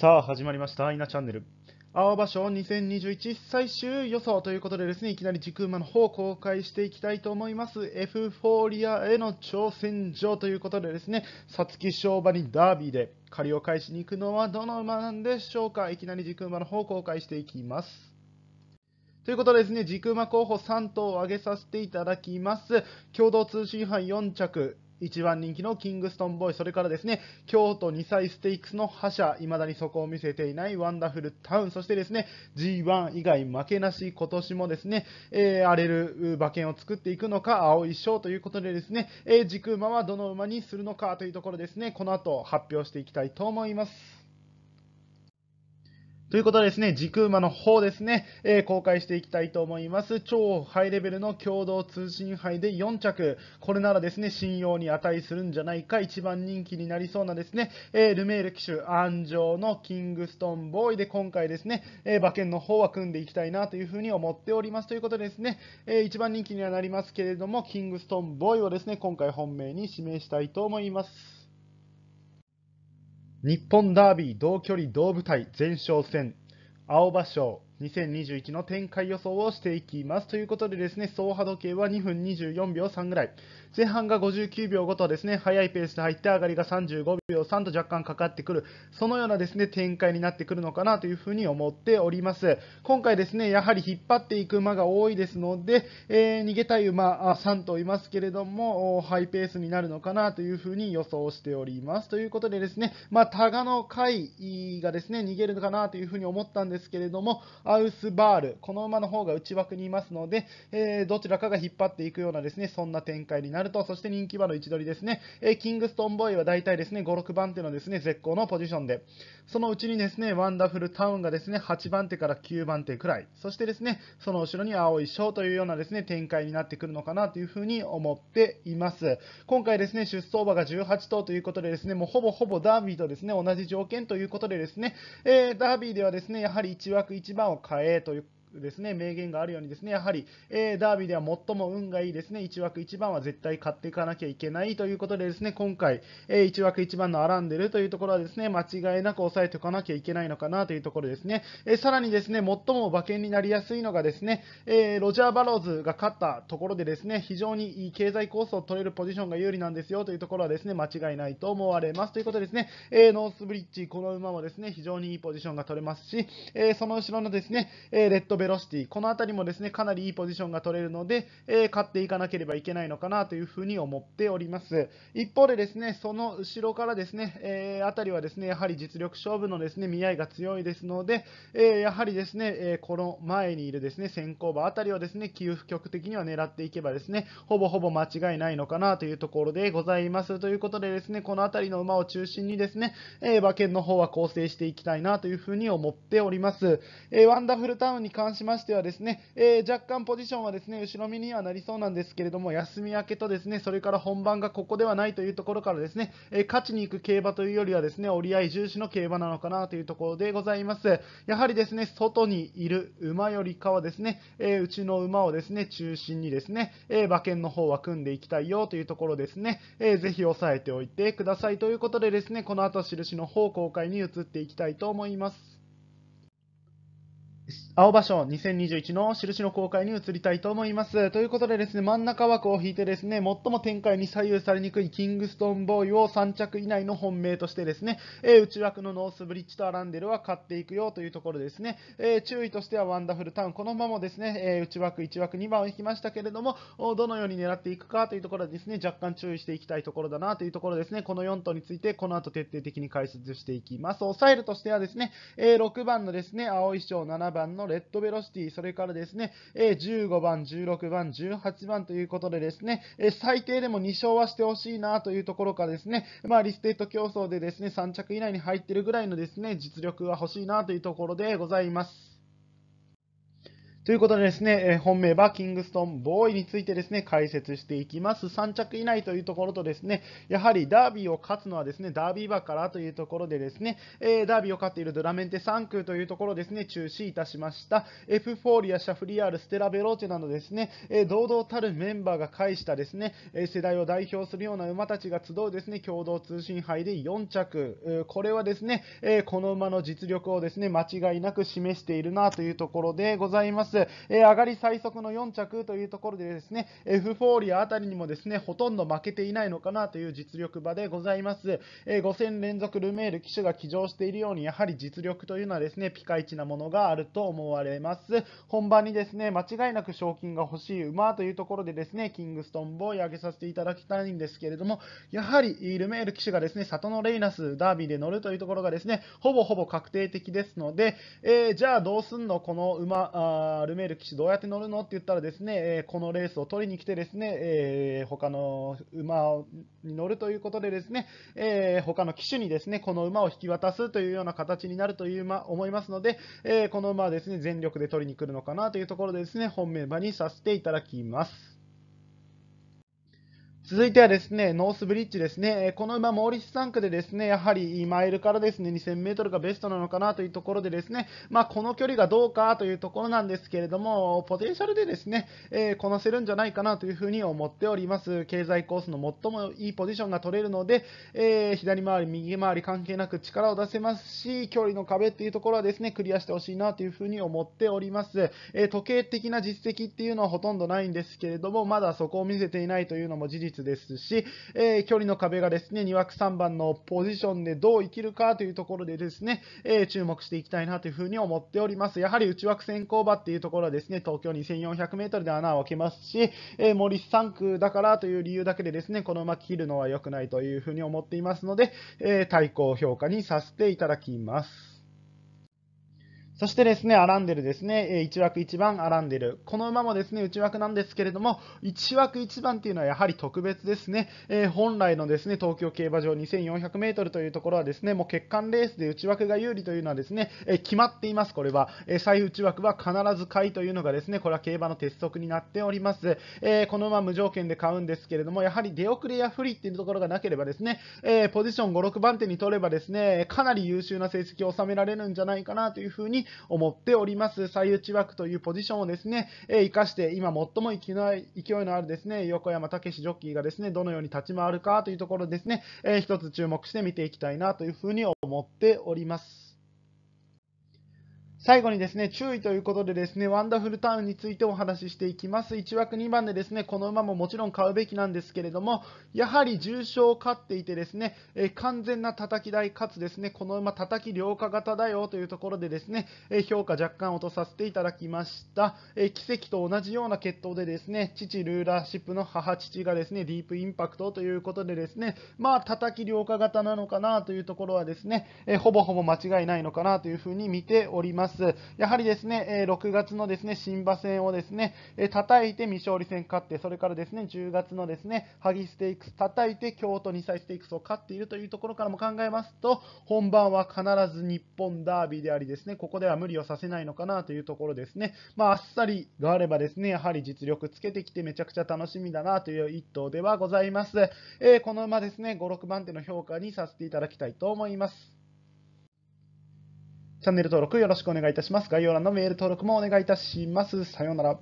さあ始まりました「アイナチャンネル」青葉賞2021最終予想ということでですねいきなり軸馬の方を公開していきたいと思いますエフフォーリアへの挑戦状ということでですね皐月賞馬にダービーで借りを返しに行くのはどの馬なんでしょうかいきなり軸馬の方を公開していきますということでですね、軸馬候補3頭を挙げさせていただきます。共同通信杯4着、1番人気のキングストンボーイ、それからですね、京都2歳ステークスの覇者、未だにそこを見せていないワンダフルタウン、そしてですね、G1 以外負けなし、今年もですね、えー、荒れる馬券を作っていくのか、青い賞ということでですね、えー、軸馬はどの馬にするのかというところですね、この後発表していきたいと思います。ということでですね、時空馬の方ですね、えー、公開していきたいと思います。超ハイレベルの共同通信杯で4着。これならですね、信用に値するんじゃないか、一番人気になりそうなですね、えー、ルメール騎手、安城のキングストンボーイで今回ですね、えー、馬券の方は組んでいきたいなというふうに思っております。ということでですね、えー、一番人気にはなりますけれども、キングストンボーイをですね、今回本命に指名したいと思います。日本ダービー同距離同舞台前哨戦青葉賞2021の展開予想をしていきます。ということでですね、総波時計は2分24秒3ぐらい。前半が59秒5とですね、速いペースで入って上がりが35秒3と若干かかってくる。そのようなですね、展開になってくるのかなというふうに思っております。今回ですね、やはり引っ張っていく馬が多いですので、えー、逃げたい馬3頭いますけれども、ハイペースになるのかなというふうに予想しております。ということでですね、まあ、タガの回がですね、逃げるのかなというふうに思ったんですけれども、アウスバール、この馬の方が内枠にいますので、えー、どちらかが引っ張っていくようなですね、そんな展開になると、そして人気馬の位置取りですね、えー、キングストンボーイは大体ですね、5、6番手のですね、絶好のポジションで、そのうちにですね、ワンダフルタウンがですね、8番手から9番手くらい、そしてですね、その後ろに青い章というようなですね、展開になってくるのかなというふうに思っています。今回ですね、出走馬が18頭ということでですね、もうほぼほぼダービーとですね、同じ条件ということでですね、えー、ダービーではですね、やはり1枠1番をのカというですね名言があるようにですねやはり、えー、ダービーでは最も運がいいですね1枠1番は絶対買っていかなきゃいけないということでですね今回、えー、1枠1番のアランデルというところはですね間違いなく抑えておかなきゃいけないのかなというところですね、えー、さらにですね最も馬券になりやすいのがですね、えロジャー・バローズが勝ったところでですね非常にいい経済コースを取れるポジションが有利なんですよというところはですね間違いないと思われますということですね、えノースブリッジこの馬もですね非常にいいポジションが取れますし、えその後ろのですね、えレッドベロシティ、この辺りもですね、かなりいいポジションが取れるので、えー、買っていかなければいけないのかなというふうに思っております。一方でですね、その後ろからですね、えー、辺りはですね、やはり実力勝負のですね、見合いが強いですので、えー、やはりですね、えー、この前にいるですね、先行馬辺りをですね、給付局的には狙っていけばですね、ほぼほぼ間違いないのかなというところでございます。ということでですね、この辺りの馬を中心にですね、え馬券の方は構成していきたいなというふうに思っております。えワンダフルタウンに関関しましてはですね、えー、若干ポジションはですね、後ろ身にはなりそうなんですけれども、休み明けとですね、それから本番がここではないというところからですね、えー、勝ちに行く競馬というよりはですね、折り合い重視の競馬なのかなというところでございます。やはりですね、外にいる馬よりかはですね、えー、うちの馬をですね、中心にですね、え馬券の方は組んでいきたいよというところですね、えー、ぜひ押さえておいてくださいということでですね、この後印の方公開に移っていきたいと思います。青葉賞2021の印の公開に移りたいと思います。ということでですね、真ん中枠を引いてですね、最も展開に左右されにくいキングストーンボーイを3着以内の本命としてですね、え内枠のノースブリッジとアランデルは勝っていくよというところですね、え注意としてはワンダフルタウン、このままですね、え内枠、1枠、2番を引きましたけれども、どのように狙っていくかというところですね、若干注意していきたいところだなというところですね、この4頭についてこの後徹底的に解説していきます。抑えるとしてはですね、え6番のですね、青い賞7番ののレッドベロシティ、それからですね、15番、16番、18番ということでですね、え最低でも2勝はしてほしいなというところからですね、まあ、リステート競争でですね、3着以内に入ってるぐらいのですね、実力が欲しいなというところでございます。ということでですね、え本命はキングストンボーイについてですね、解説していきます。3着以内というところとですね、やはりダービーを勝つのはですね、ダービー馬からというところでですね、えダービーを勝っているドラメンテ3区というところですね、中止いたしました。エフフォーリア、シャフリアール、ステラベローチェなどですね、え堂々たるメンバーが介したですね、え世代を代表するような馬たちが集うですね、共同通信杯で4着。これはですね、えこの馬の実力をですね、間違いなく示しているなというところでございます。。え上がり最速の4着というところでですね、F フォーリアあたりにもですね、ほとんど負けていないのかなという実力馬でございます。え5戦連続ルメール騎手が騎乗しているように、やはり実力というのはですね、ピカイチなものがあると思われます。本番にですね、間違いなく賞金が欲しい馬というところでですね、キングストンボーイ上げさせていただきたいんですけれども、やはりルメール騎手がですね、里のレイナスダービーで乗るというところがですね、ほぼほぼ確定的ですので、えー、じゃあどうすんのこの馬、ルメール騎どうやって乗るのって言ったらですね、えこのレースを取りに来てですね、えー、他の馬に乗るということでですね、えー、他の騎手にですね、この馬を引き渡すというような形になるという馬思いますので、えー、この馬はですね、全力で取りに来るのかなというところでですね、本命馬にさせていただきます。続いてはですね、ノースブリッジですね、この馬、モーリスンクでですね、やはりマイルからですね、2 0 0 0メートルがベストなのかなというところでですね、まあ、この距離がどうかというところなんですけれども、ポテンシャルでですね、えー、こなせるんじゃないかなというふうに思っております。経済コースの最もいいポジションが取れるので、えー、左回り、右回り関係なく力を出せますし、距離の壁っていうところはですね、クリアしてほしいなというふうに思っております。えー、時計的な実績っていうのはほとんどないんですけれども、まだそこを見せていないというのも事実ですし、えー、距離の壁がですね、2枠3番のポジションでどう生きるかというところでですね、えー、注目していきたいなというふうに思っております。やはり内枠先行馬っていうところはですね、東京 2400m で穴を開けますし、えー、森3区だからという理由だけでですね、この馬切るのは良くないというふうに思っていますので、え対抗評価にさせていただきます。そしてですね、アランデルですね、1枠1番アランデル。この馬もですね、内枠なんですけれども、1枠1番っていうのはやはり特別ですね。えー、本来のですね、東京競馬場2 4 0 0メートルというところはですね、もう欠陥レースで内枠が有利というのはですね、えー、決まっています、これは。えー、再内枠は必ず買いというのがですね、これは競馬の鉄則になっております。えこの馬無条件で買うんですけれども、やはり出遅れや不利っていうところがなければですね、えポジション5、6番手に取ればですね、かなり優秀な成績を収められるんじゃないかなというふうに思っております。最内枠というポジションをですね、え生かして、今最も勢いのあるですね、横山武史ジョッキーがですね、どのように立ち回るかというところですね、え一つ注目して見ていきたいなというふうに思っております。最後にですね、注意ということでですね、ワンダフルタウンについてお話ししていきます。1枠2番でですね、この馬ももちろん買うべきなんですけれども、やはり重傷を勝っていてですね、え完全な叩き台、かつですね、この馬叩き良化型だよというところでですね、え評価若干落とさせていただきました。え奇跡と同じような決闘でですね、父ルーラーシップの母父がですね、ディープインパクトということでですね、まあ叩き良化型なのかなというところはですね、えほぼほぼ間違いないのかなというふうに見ております。。やはりですね、6月のですね、新馬戦をですね、叩いて未勝利戦勝って、それからですね、10月のですね、萩ステークス叩いて京都2歳ステークスを勝っているというところからも考えますと、本番は必ず日本ダービーでありですね、ここでは無理をさせないのかなというところですね。まあ、あっさりがあればですね、やはり実力つけてきてめちゃくちゃ楽しみだなという一頭ではございます。えー、この馬ですね、5、6番手の評価にさせていただきたいと思います。チャンネル登録よろしくお願いいたします。概要欄のメール登録もお願いいたします。さようなら。